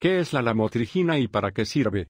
¿Qué es la lamotrigina y para qué sirve?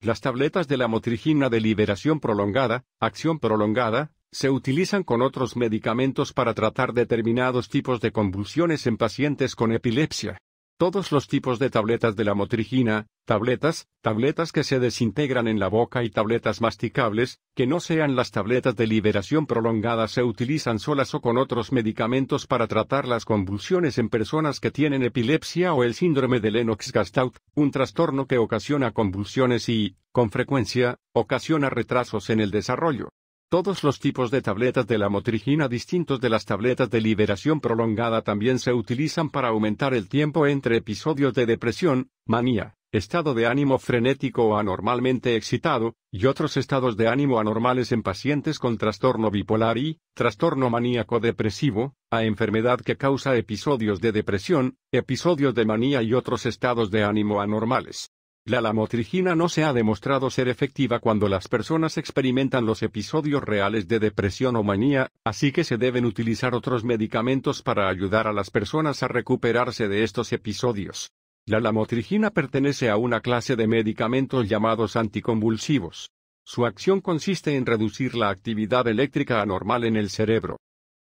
Las tabletas de lamotrigina de liberación prolongada, acción prolongada, se utilizan con otros medicamentos para tratar determinados tipos de convulsiones en pacientes con epilepsia. Todos los tipos de tabletas de lamotrigina, tabletas, tabletas que se desintegran en la boca y tabletas masticables, que no sean las tabletas de liberación prolongada se utilizan solas o con otros medicamentos para tratar las convulsiones en personas que tienen epilepsia o el síndrome de Lennox-Gastaut, un trastorno que ocasiona convulsiones y, con frecuencia, ocasiona retrasos en el desarrollo. Todos los tipos de tabletas de la motrigina distintos de las tabletas de liberación prolongada también se utilizan para aumentar el tiempo entre episodios de depresión, manía, estado de ánimo frenético o anormalmente excitado, y otros estados de ánimo anormales en pacientes con trastorno bipolar y trastorno maníaco-depresivo, a enfermedad que causa episodios de depresión, episodios de manía y otros estados de ánimo anormales. La lamotrigina no se ha demostrado ser efectiva cuando las personas experimentan los episodios reales de depresión o manía, así que se deben utilizar otros medicamentos para ayudar a las personas a recuperarse de estos episodios. La lamotrigina pertenece a una clase de medicamentos llamados anticonvulsivos. Su acción consiste en reducir la actividad eléctrica anormal en el cerebro.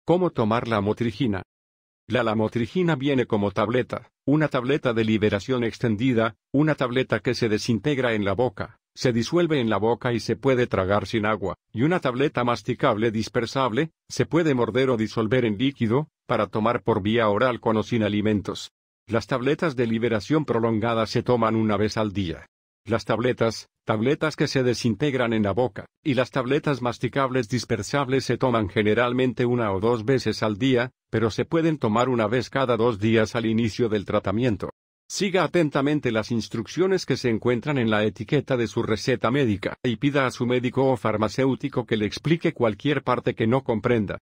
¿Cómo tomar la lamotrigina? La lamotrigina viene como tableta, una tableta de liberación extendida, una tableta que se desintegra en la boca, se disuelve en la boca y se puede tragar sin agua, y una tableta masticable dispersable, se puede morder o disolver en líquido, para tomar por vía oral con o sin alimentos. Las tabletas de liberación prolongada se toman una vez al día. Las tabletas, tabletas que se desintegran en la boca, y las tabletas masticables dispersables se toman generalmente una o dos veces al día, pero se pueden tomar una vez cada dos días al inicio del tratamiento. Siga atentamente las instrucciones que se encuentran en la etiqueta de su receta médica y pida a su médico o farmacéutico que le explique cualquier parte que no comprenda.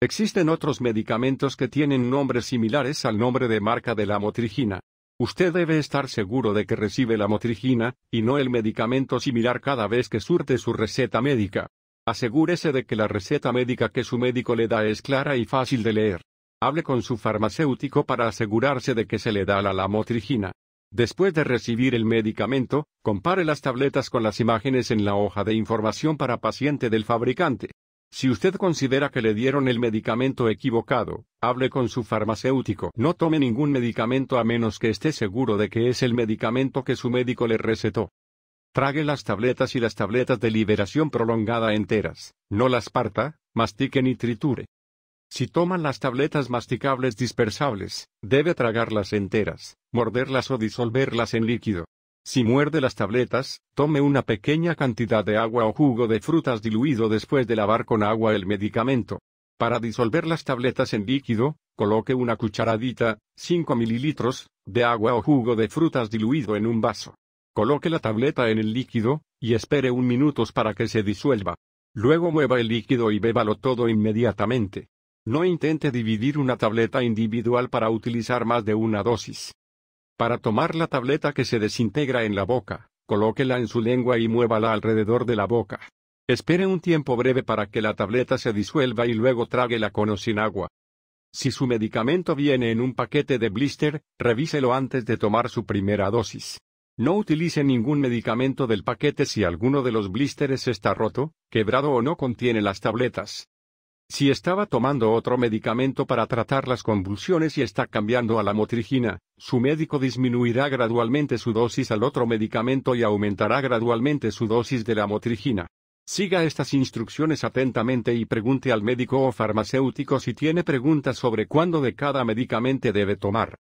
Existen otros medicamentos que tienen nombres similares al nombre de marca de la motrigina. Usted debe estar seguro de que recibe la motrigina, y no el medicamento similar cada vez que surte su receta médica. Asegúrese de que la receta médica que su médico le da es clara y fácil de leer. Hable con su farmacéutico para asegurarse de que se le da la motrigina. Después de recibir el medicamento, compare las tabletas con las imágenes en la hoja de información para paciente del fabricante. Si usted considera que le dieron el medicamento equivocado, hable con su farmacéutico. No tome ningún medicamento a menos que esté seguro de que es el medicamento que su médico le recetó. Trague las tabletas y las tabletas de liberación prolongada enteras, no las parta, mastique ni triture. Si toman las tabletas masticables dispersables, debe tragarlas enteras, morderlas o disolverlas en líquido. Si muerde las tabletas, tome una pequeña cantidad de agua o jugo de frutas diluido después de lavar con agua el medicamento. Para disolver las tabletas en líquido, coloque una cucharadita, 5 mililitros, de agua o jugo de frutas diluido en un vaso. Coloque la tableta en el líquido, y espere un minuto para que se disuelva. Luego mueva el líquido y bébalo todo inmediatamente. No intente dividir una tableta individual para utilizar más de una dosis. Para tomar la tableta que se desintegra en la boca, colóquela en su lengua y muévala alrededor de la boca. Espere un tiempo breve para que la tableta se disuelva y luego tráguela con o sin agua. Si su medicamento viene en un paquete de blister, revíselo antes de tomar su primera dosis. No utilice ningún medicamento del paquete si alguno de los blisteres está roto, quebrado o no contiene las tabletas. Si estaba tomando otro medicamento para tratar las convulsiones y está cambiando a la motrigina, su médico disminuirá gradualmente su dosis al otro medicamento y aumentará gradualmente su dosis de la motrigina. Siga estas instrucciones atentamente y pregunte al médico o farmacéutico si tiene preguntas sobre cuándo de cada medicamento debe tomar.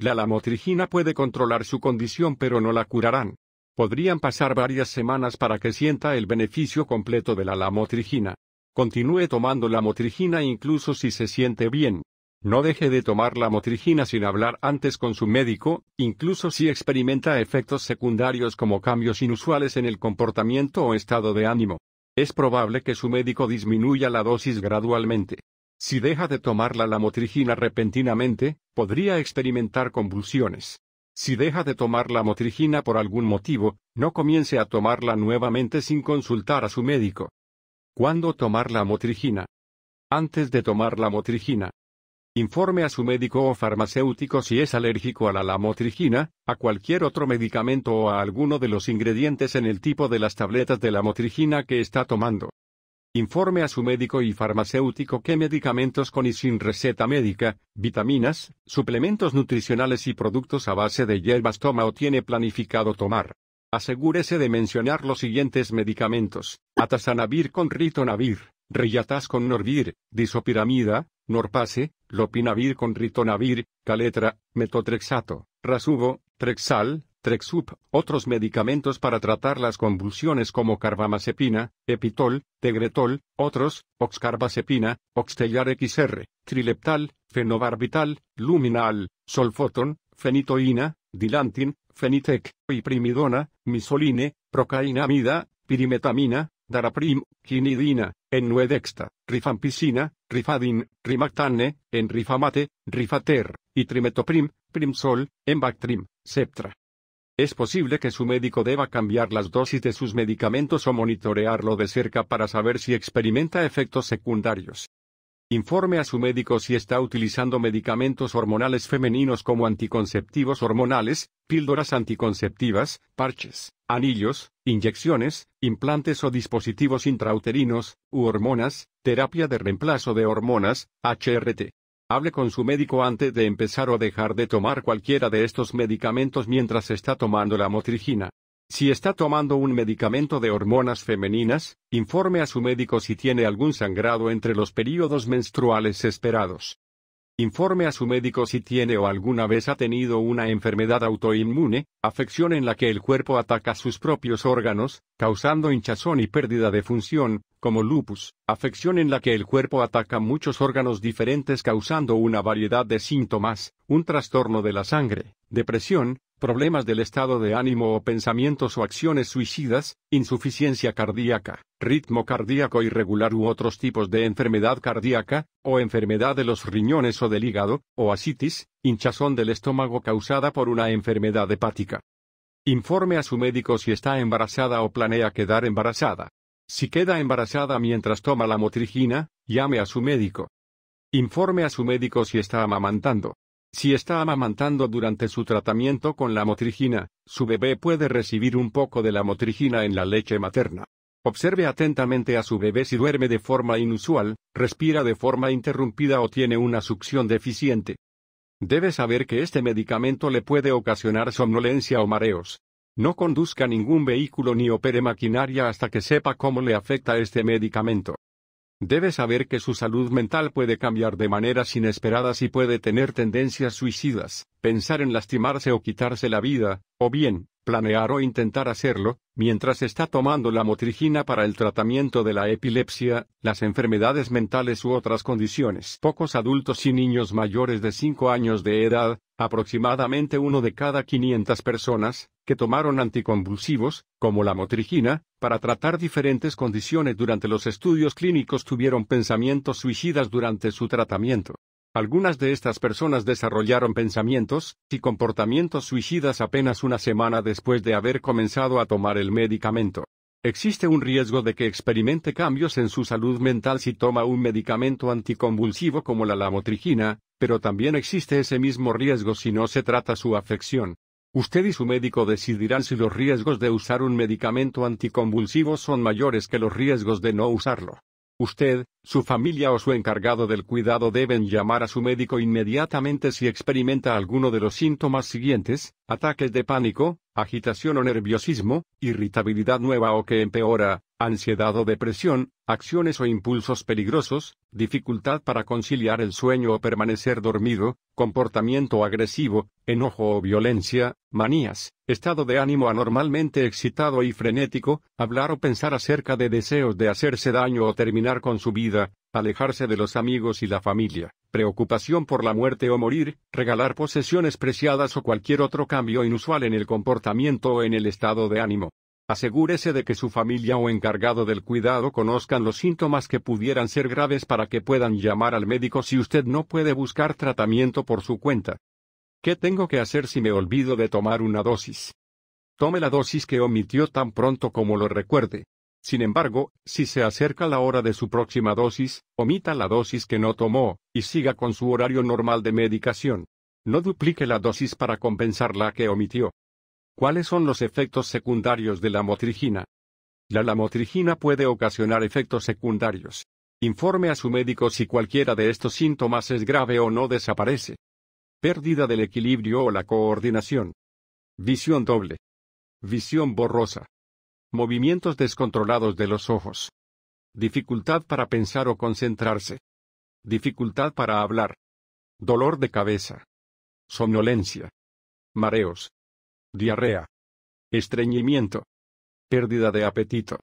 La lamotrigina puede controlar su condición pero no la curarán. Podrían pasar varias semanas para que sienta el beneficio completo de la lamotrigina. Continúe tomando la motrigina incluso si se siente bien. No deje de tomar la motrigina sin hablar antes con su médico, incluso si experimenta efectos secundarios como cambios inusuales en el comportamiento o estado de ánimo. Es probable que su médico disminuya la dosis gradualmente. Si deja de tomar la motrigina repentinamente, podría experimentar convulsiones. Si deja de tomar la motrigina por algún motivo, no comience a tomarla nuevamente sin consultar a su médico. ¿Cuándo tomar la motrigina? Antes de tomar la motrigina. Informe a su médico o farmacéutico si es alérgico a la lamotrigina, a cualquier otro medicamento o a alguno de los ingredientes en el tipo de las tabletas de la motrigina que está tomando. Informe a su médico y farmacéutico qué medicamentos con y sin receta médica, vitaminas, suplementos nutricionales y productos a base de hierbas toma o tiene planificado tomar. Asegúrese de mencionar los siguientes medicamentos: atazanavir con ritonavir, reyataz con norvir, disopiramida, norpase, lopinavir con ritonavir, caletra, metotrexato, rasubo, trexal, trexup, otros medicamentos para tratar las convulsiones como carbamazepina, epitol, tegretol, otros, oxcarbazepina, oxtellar XR, trileptal, fenobarbital, luminal, solfoton, fenitoína, dilantin, Fenitec, Iprimidona, Misoline, Procainamida, Pirimetamina, Daraprim, Quinidina, Ennuedexta, Rifampicina, Rifadin, Rimactane, Enrifamate, Rifater, y Trimetoprim, Primsol, bactrim Septra. Es posible que su médico deba cambiar las dosis de sus medicamentos o monitorearlo de cerca para saber si experimenta efectos secundarios. Informe a su médico si está utilizando medicamentos hormonales femeninos como anticonceptivos hormonales, píldoras anticonceptivas, parches, anillos, inyecciones, implantes o dispositivos intrauterinos, u hormonas, terapia de reemplazo de hormonas, HRT. Hable con su médico antes de empezar o dejar de tomar cualquiera de estos medicamentos mientras está tomando la motrigina. Si está tomando un medicamento de hormonas femeninas, informe a su médico si tiene algún sangrado entre los períodos menstruales esperados. Informe a su médico si tiene o alguna vez ha tenido una enfermedad autoinmune, afección en la que el cuerpo ataca sus propios órganos, causando hinchazón y pérdida de función, como lupus, afección en la que el cuerpo ataca muchos órganos diferentes causando una variedad de síntomas, un trastorno de la sangre, depresión, problemas del estado de ánimo o pensamientos o acciones suicidas, insuficiencia cardíaca, ritmo cardíaco irregular u otros tipos de enfermedad cardíaca, o enfermedad de los riñones o del hígado, o asitis, hinchazón del estómago causada por una enfermedad hepática. Informe a su médico si está embarazada o planea quedar embarazada. Si queda embarazada mientras toma la motrigina, llame a su médico. Informe a su médico si está amamantando. Si está amamantando durante su tratamiento con la motrigina, su bebé puede recibir un poco de la motrigina en la leche materna. Observe atentamente a su bebé si duerme de forma inusual, respira de forma interrumpida o tiene una succión deficiente. Debe saber que este medicamento le puede ocasionar somnolencia o mareos. No conduzca ningún vehículo ni opere maquinaria hasta que sepa cómo le afecta este medicamento. Debe saber que su salud mental puede cambiar de maneras inesperadas y puede tener tendencias suicidas, pensar en lastimarse o quitarse la vida, o bien, planear o intentar hacerlo, mientras está tomando la motrigina para el tratamiento de la epilepsia, las enfermedades mentales u otras condiciones. Pocos adultos y niños mayores de 5 años de edad Aproximadamente uno de cada 500 personas, que tomaron anticonvulsivos, como la motrigina, para tratar diferentes condiciones durante los estudios clínicos tuvieron pensamientos suicidas durante su tratamiento. Algunas de estas personas desarrollaron pensamientos y comportamientos suicidas apenas una semana después de haber comenzado a tomar el medicamento. Existe un riesgo de que experimente cambios en su salud mental si toma un medicamento anticonvulsivo como la lamotrigina, pero también existe ese mismo riesgo si no se trata su afección. Usted y su médico decidirán si los riesgos de usar un medicamento anticonvulsivo son mayores que los riesgos de no usarlo. Usted, su familia o su encargado del cuidado deben llamar a su médico inmediatamente si experimenta alguno de los síntomas siguientes, ataques de pánico, agitación o nerviosismo, irritabilidad nueva o que empeora, ansiedad o depresión, acciones o impulsos peligrosos, dificultad para conciliar el sueño o permanecer dormido, comportamiento agresivo, enojo o violencia, manías, estado de ánimo anormalmente excitado y frenético, hablar o pensar acerca de deseos de hacerse daño o terminar con su vida, alejarse de los amigos y la familia preocupación por la muerte o morir, regalar posesiones preciadas o cualquier otro cambio inusual en el comportamiento o en el estado de ánimo. Asegúrese de que su familia o encargado del cuidado conozcan los síntomas que pudieran ser graves para que puedan llamar al médico si usted no puede buscar tratamiento por su cuenta. ¿Qué tengo que hacer si me olvido de tomar una dosis? Tome la dosis que omitió tan pronto como lo recuerde. Sin embargo, si se acerca la hora de su próxima dosis, omita la dosis que no tomó, y siga con su horario normal de medicación. No duplique la dosis para compensar la que omitió. ¿Cuáles son los efectos secundarios de la motrigina? La lamotrigina puede ocasionar efectos secundarios. Informe a su médico si cualquiera de estos síntomas es grave o no desaparece. Pérdida del equilibrio o la coordinación. Visión doble. Visión borrosa movimientos descontrolados de los ojos, dificultad para pensar o concentrarse, dificultad para hablar, dolor de cabeza, somnolencia, mareos, diarrea, estreñimiento, pérdida de apetito,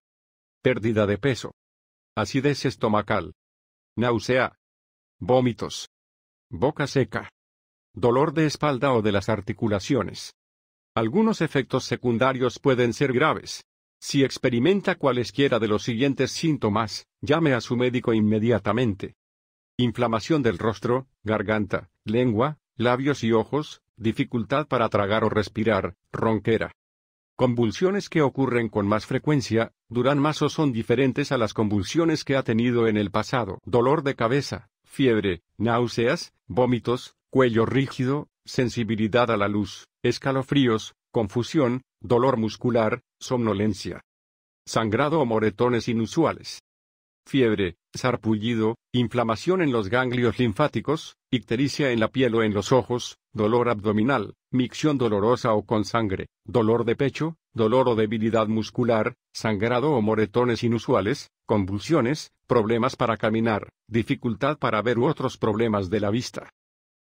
pérdida de peso, acidez estomacal, náusea, vómitos, boca seca, dolor de espalda o de las articulaciones. Algunos efectos secundarios pueden ser graves. Si experimenta cualesquiera de los siguientes síntomas, llame a su médico inmediatamente. Inflamación del rostro, garganta, lengua, labios y ojos, dificultad para tragar o respirar, ronquera. Convulsiones que ocurren con más frecuencia, duran más o son diferentes a las convulsiones que ha tenido en el pasado. Dolor de cabeza, fiebre, náuseas, vómitos, cuello rígido, sensibilidad a la luz, escalofríos, confusión, dolor muscular, somnolencia, sangrado o moretones inusuales, fiebre, sarpullido, inflamación en los ganglios linfáticos, ictericia en la piel o en los ojos, dolor abdominal, micción dolorosa o con sangre, dolor de pecho, dolor o debilidad muscular, sangrado o moretones inusuales, convulsiones, problemas para caminar, dificultad para ver u otros problemas de la vista.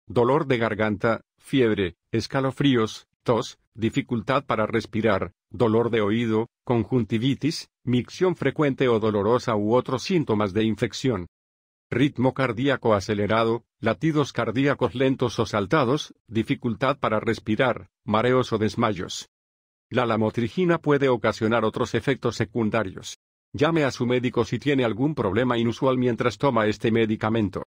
Dolor de garganta, fiebre, escalofríos, tos, dificultad para respirar, dolor de oído, conjuntivitis, micción frecuente o dolorosa u otros síntomas de infección. Ritmo cardíaco acelerado, latidos cardíacos lentos o saltados, dificultad para respirar, mareos o desmayos. La lamotrigina puede ocasionar otros efectos secundarios. Llame a su médico si tiene algún problema inusual mientras toma este medicamento.